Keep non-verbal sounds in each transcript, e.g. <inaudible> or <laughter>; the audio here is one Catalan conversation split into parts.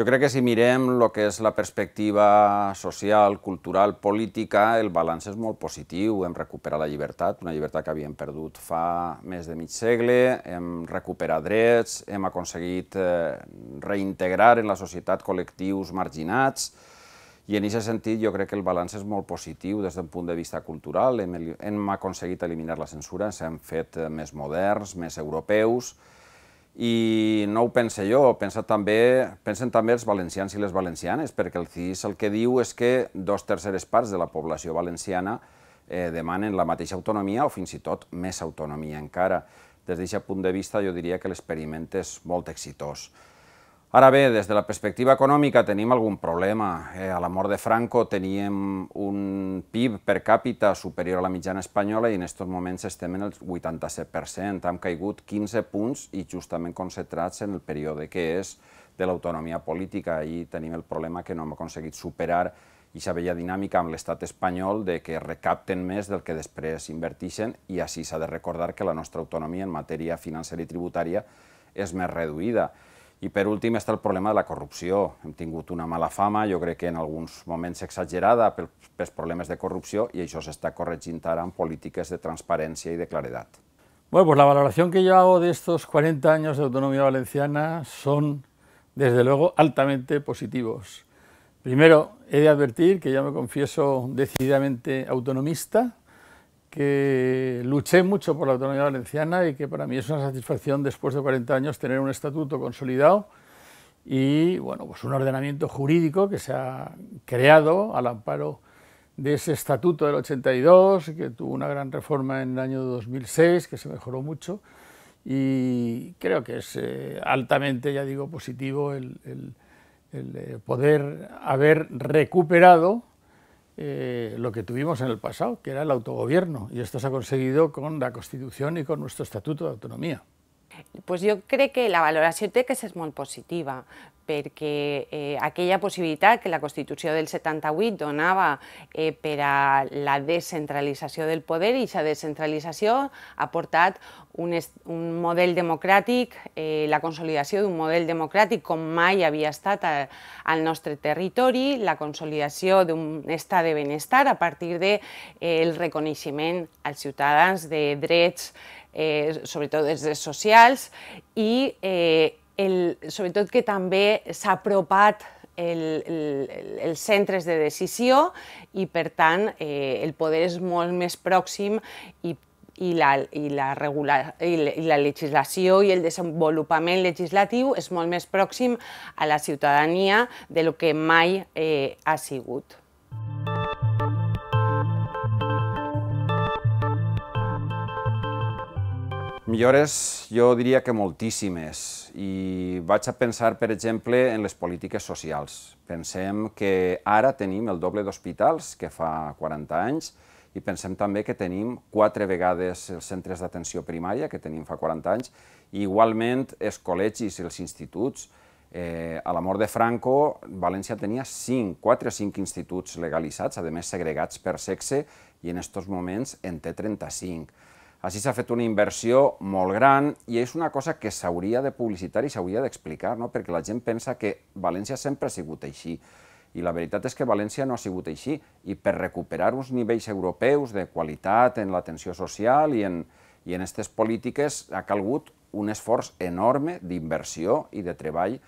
Jo crec que si mirem el que és la perspectiva social, cultural, política, el balanç és molt positiu. Hem recuperat la llibertat, una llibertat que havíem perdut fa més de mig segle, hem recuperat drets, hem aconseguit eh, reintegrar en la societat col·lectius marginats, i en aquest sentit jo crec que el balanç és molt positiu des d'un punt de vista cultural. Hem, hem aconseguit eliminar la censura, hem fet eh, més moderns, més europeus, i no ho pense jo, pensa també, pensen també els valencians i les valencianes, perquè el CIS el que diu és que dos terceres parts de la població valenciana eh, demanen la mateixa autonomia o fins i tot més autonomia encara. Des d'aquest punt de vista jo diria que l'experiment és molt exitós. Ara bé, des de la perspectiva econòmica tenim algun problema. Eh, a la mort de Franco teníem un PIB per càpita superior a la mitjana espanyola i en aquests moments estem en el 87%. Hem caigut 15 punts i justament concentrats en el període que és de l'autonomia política. Ahir tenim el problema que no hem aconseguit superar i sa vella dinàmica amb l'estat espanyol de que recapten més del que després invertixen i així s'ha de recordar que la nostra autonomia en matèria financera i tributària és més reduïda. I per últim està el problema de la corrupció. Hem tingut una mala fama, jo crec que en alguns moments exagerada pels problemes de corrupció i això s'està corregint ara amb polítiques de transparència i de claredat. Bueno, pues la valoració que jo hago de estos 40 anys de valenciana valenciana son, desde luego, altamente positivos. Primero, he de advertir que ja me confieso decididamente autonomista, que luché mucho por la autonomía valenciana y que para mí es una satisfacción después de 40 años tener un estatuto consolidado y bueno, pues un ordenamiento jurídico que se ha creado al amparo de ese estatuto del 82, que tuvo una gran reforma en el año 2006, que se mejoró mucho y creo que es eh, altamente, ya digo, positivo el, el eh, poder haber recuperado eh, lo que tuvimos en el pasado, que era el autogobierno, y esto se ha conseguido con la Constitución y con nuestro Estatuto de Autonomía. Pues jo crec que la valoració té que ser molt positiva, perquè eh, aquella possibilitat que la Constitució del 78 donava eh, per a la descentralització del poder, i aquesta descentralització ha portat un, un model democràtic, eh, la consolidació d'un model democràtic com mai havia estat a, eh, al nostre territori, la consolidació d'un estat de benestar a partir del de, eh, el reconeixement als ciutadans de drets eh, sobretot des de socials, i eh, el, sobretot que també s'ha apropat el, el, els centres de decisió i, per tant, eh, el poder és molt més pròxim i i la, i, la regula, i, la, i la legislació i el desenvolupament legislatiu és molt més pròxim a la ciutadania de lo que mai eh, ha sigut. Millores jo diria que moltíssimes i vaig a pensar, per exemple, en les polítiques socials. Pensem que ara tenim el doble d'hospitals que fa 40 anys i pensem també que tenim quatre vegades els centres d'atenció primària que tenim fa 40 anys i igualment els col·legis i els instituts. Eh, a la mort de Franco, València tenia 5, 4 o 5 instituts legalitzats, a més segregats per sexe, i en aquests moments en té 35. Així s'ha fet una inversió molt gran i és una cosa que s'hauria de publicitar i s'hauria d'explicar, no? perquè la gent pensa que València sempre ha sigut així. I la veritat és que València no ha sigut així. I per recuperar uns nivells europeus de qualitat en l'atenció social i en, i en aquestes polítiques ha calgut un esforç enorme d'inversió i de treball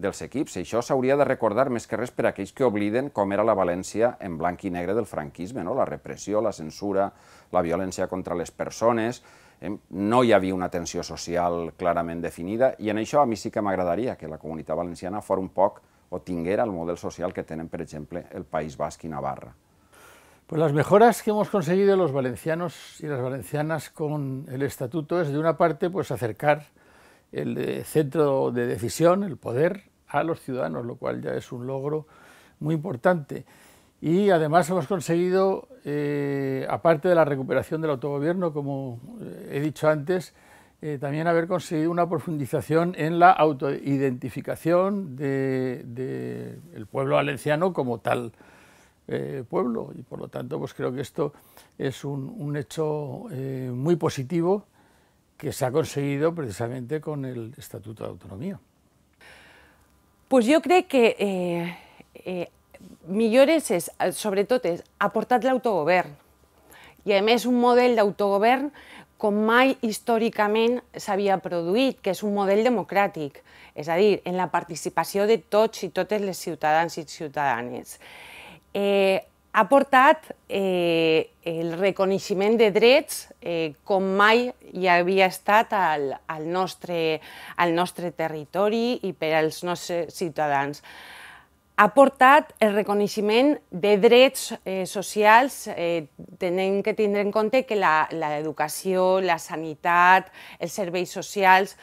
dels equips. això s'hauria de recordar més que res per a aquells que obliden com era la València en blanc i negre del franquisme, no? la repressió, la censura, la violència contra les persones, eh? no hi havia una tensió social clarament definida i en això a mi sí que m'agradaria que la comunitat valenciana fos un poc o tinguera el model social que tenen, per exemple, el País Basc i Navarra. Pues las mejoras que hemos conseguido los valencianos y las valencianas con el estatuto es, de una parte, pues acercar el centro de decisión, el poder, a los ciudadanos, lo cual ya es un logro muy importante. Y además hemos conseguido, eh, aparte de la recuperación del autogobierno, como eh, he dicho antes, eh, también haber conseguido una profundización en la autoidentificación del pueblo valenciano como tal pueblo. Y por lo tanto, pues creo que esto es un hecho muy positivo que se ha conseguido precisamente con el Estatuto de Autonomía. pues jo crec que eh, eh, millores és, sobretot, és aportat l'autogovern. I, a més, un model d'autogovern com mai històricament s'havia produït, que és un model democràtic, és a dir, en la participació de tots i totes les ciutadans i ciutadanes. Eh, ha portat eh, el reconeixement de drets eh, com mai hi havia estat al, al, nostre, al nostre territori i per als nostres ciutadans. Ha portat el reconeixement de drets eh, socials, eh, tenim que tindre en compte que l'educació, la, la, educació, la sanitat, els serveis socials,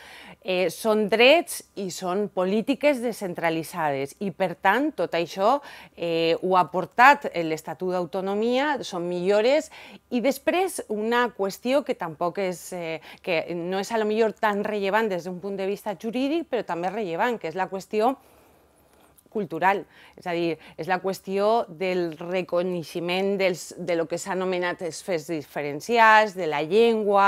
eh, són drets i són polítiques descentralitzades i, per tant, tot això eh, ho ha portat l'Estatut d'Autonomia, són millores i després una qüestió que tampoc és, eh, que no és a lo millor tan rellevant des d'un punt de vista jurídic, però també rellevant, que és la qüestió cultural. És a dir, és la qüestió del reconeixement dels, de lo que s'ha anomenat fets diferencials, de la llengua,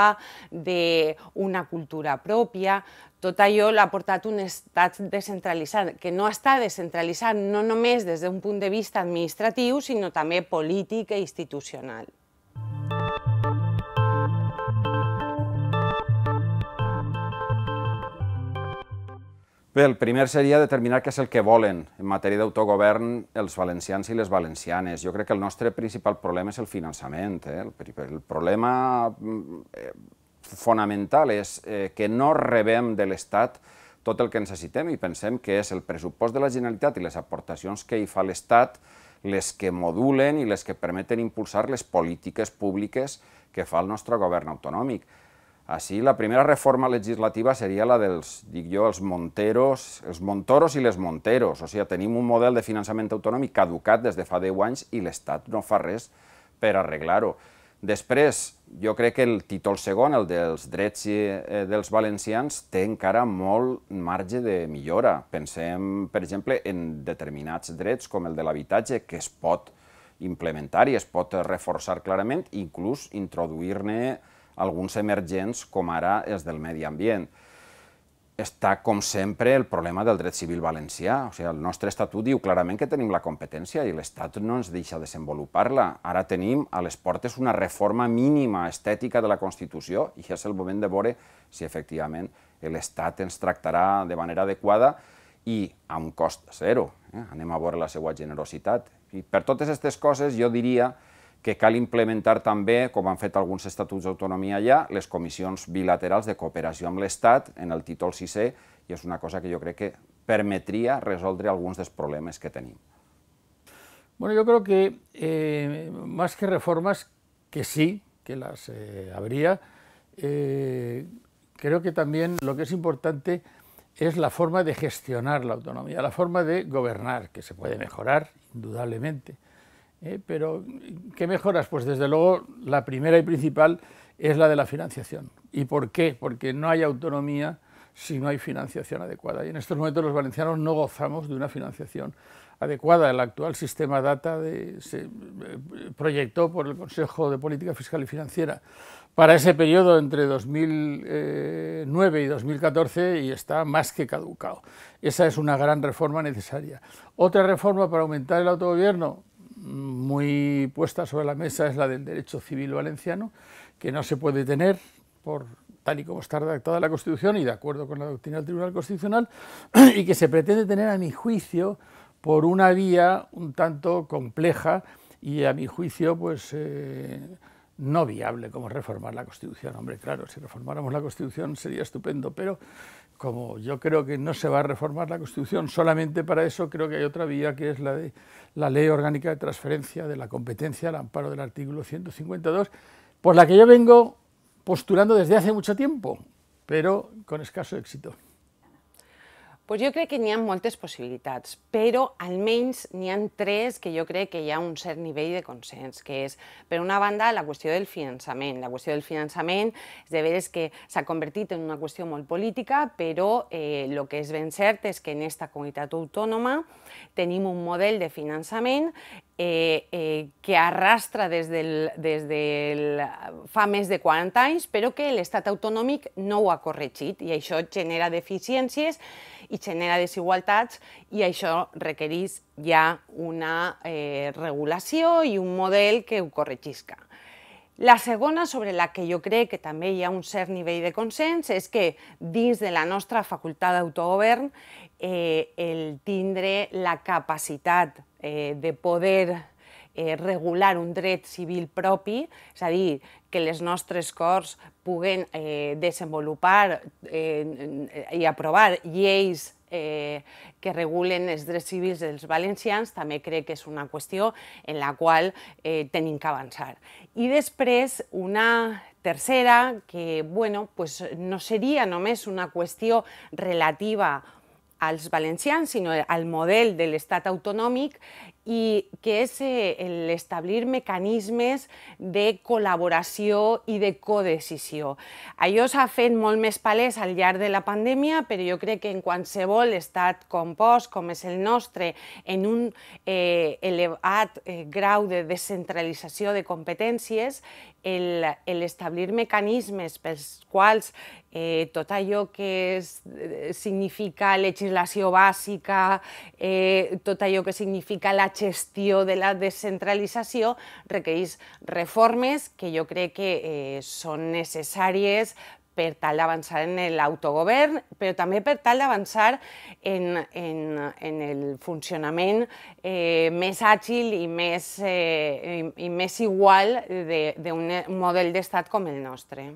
d'una cultura pròpia, tot allò l'ha portat un estat descentralitzat, que no està descentralitzat no només des d'un punt de vista administratiu, sinó també polític i e institucional. Bé, el primer seria determinar què és el que volen en matèria d'autogovern els valencians i les valencianes. Jo crec que el nostre principal problema és el finançament. Eh? El, el problema mm, eh, fonamental és eh, que no rebem de l'Estat tot el que necessitem i pensem que és el pressupost de la Generalitat i les aportacions que hi fa l'Estat les que modulen i les que permeten impulsar les polítiques públiques que fa el nostre govern autonòmic així, la primera reforma legislativa seria la dels, dic jo, els monteros, els montoros i les monteros. O sigui, tenim un model de finançament autonòmic caducat des de fa 10 anys i l'Estat no fa res per arreglar-ho. Després, jo crec que el títol segon, el dels drets eh, dels valencians, té encara molt marge de millora. Pensem, per exemple, en determinats drets, com el de l'habitatge, que es pot implementar i es pot reforçar clarament, inclús introduir-ne alguns emergents com ara els del medi ambient. Està, com sempre, el problema del dret civil valencià. O sigui, el nostre estatut diu clarament que tenim la competència i l'Estat no ens deixa desenvolupar-la. Ara tenim a les portes una reforma mínima estètica de la Constitució i és el moment de veure si efectivament l'Estat ens tractarà de manera adequada i a un cost zero. Eh? Anem a veure la seva generositat. I per totes aquestes coses jo diria que que cal implementar también, como han fet estatutos de autonomía ya, las comisiones bilaterals de cooperación amb l'Estat en el título 6 y i és una cosa que yo creo que permetria resoldre alguns los problemas que tenim. Bueno, yo creo que eh, más que reformas, que sí, que las eh, habría, eh, creo que también lo que es importante es la forma de gestionar la autonomía, la forma de gobernar, que se puede mejorar, indudablemente. ¿eh? pero, ¿qué mejoras? Pues desde luego la primera y principal es la de la financiación. ¿Y por qué? Porque no hay autonomía si no hay financiación adecuada. Y en estos momentos los valencianos no gozamos de una financiación adecuada. El actual sistema data de, se eh, proyectó por el Consejo de Política Fiscal y Financiera para ese periodo entre 2009 eh, y 2014 y está más que caducado. Esa es una gran reforma necesaria. Otra reforma para aumentar el autogobierno, muy puesta sobre la mesa es la del derecho civil valenciano, que no se puede tener por tal y como está redactada la Constitución y de acuerdo con la doctrina del Tribunal Constitucional, <clears throat> y que se pretende tener, a mi juicio, por una vía un tanto compleja y, a mi juicio, pues eh, no viable como reformar la Constitución. Hombre, claro, si reformáramos la Constitución sería estupendo, pero como yo creo que no se va a reformar la Constitución solamente para eso, creo que hay otra vía que es la de la Ley Orgánica de Transferencia de la Competencia al amparo del artículo 152, por la que yo vengo postulando desde hace mucho tiempo, pero con escaso éxito. Pues jo crec que n'hi ha moltes possibilitats, però almenys n'hi han tres que jo crec que hi ha un cert nivell de consens, que és, per una banda, la qüestió del finançament. La qüestió del finançament és de veres que s'ha convertit en una qüestió molt política, però el eh, que és ben cert és que en aquesta comunitat autònoma tenim un model de finançament eh, eh, que arrastra des, del, des del, fa més de 40 anys, però que l'estat autonòmic no ho ha corregit i això genera deficiències i genera desigualtats i això requereix ja una eh, regulació i un model que ho corregisca. La segona, sobre la que jo crec que també hi ha un cert nivell de consens, és que dins de la nostra facultat d'autogovern eh, el tindre la capacitat eh, de poder eh, regular un dret civil propi, és a dir, que les nostres corts puguen eh, desenvolupar eh, i aprovar lleis eh, que regulen els drets civils dels valencians, també crec que és una qüestió en la qual eh, tenim que avançar. I després, una tercera, que bueno, pues no seria només una qüestió relativa a als valencians, sinó al model de l'estat autonòmic i que és eh, l'establir mecanismes de col·laboració i de codecisió. Allò s'ha fet molt més palès al llarg de la pandèmia, però jo crec que en qualsevol estat compost, com és el nostre, en un eh, elevat eh, grau de descentralització de competències, l'establir mecanismes pels quals eh, tot allò que és, eh, significa legislació bàsica, eh, tot allò que significa la gestió de la descentralització requereix reformes que jo crec que eh, són necessàries per tal d'avançar en l'autogovern, però també per tal d'avançar en, en, en el funcionament eh, més àgil i més, eh, i, i més igual d'un eh, model d'estat com el nostre.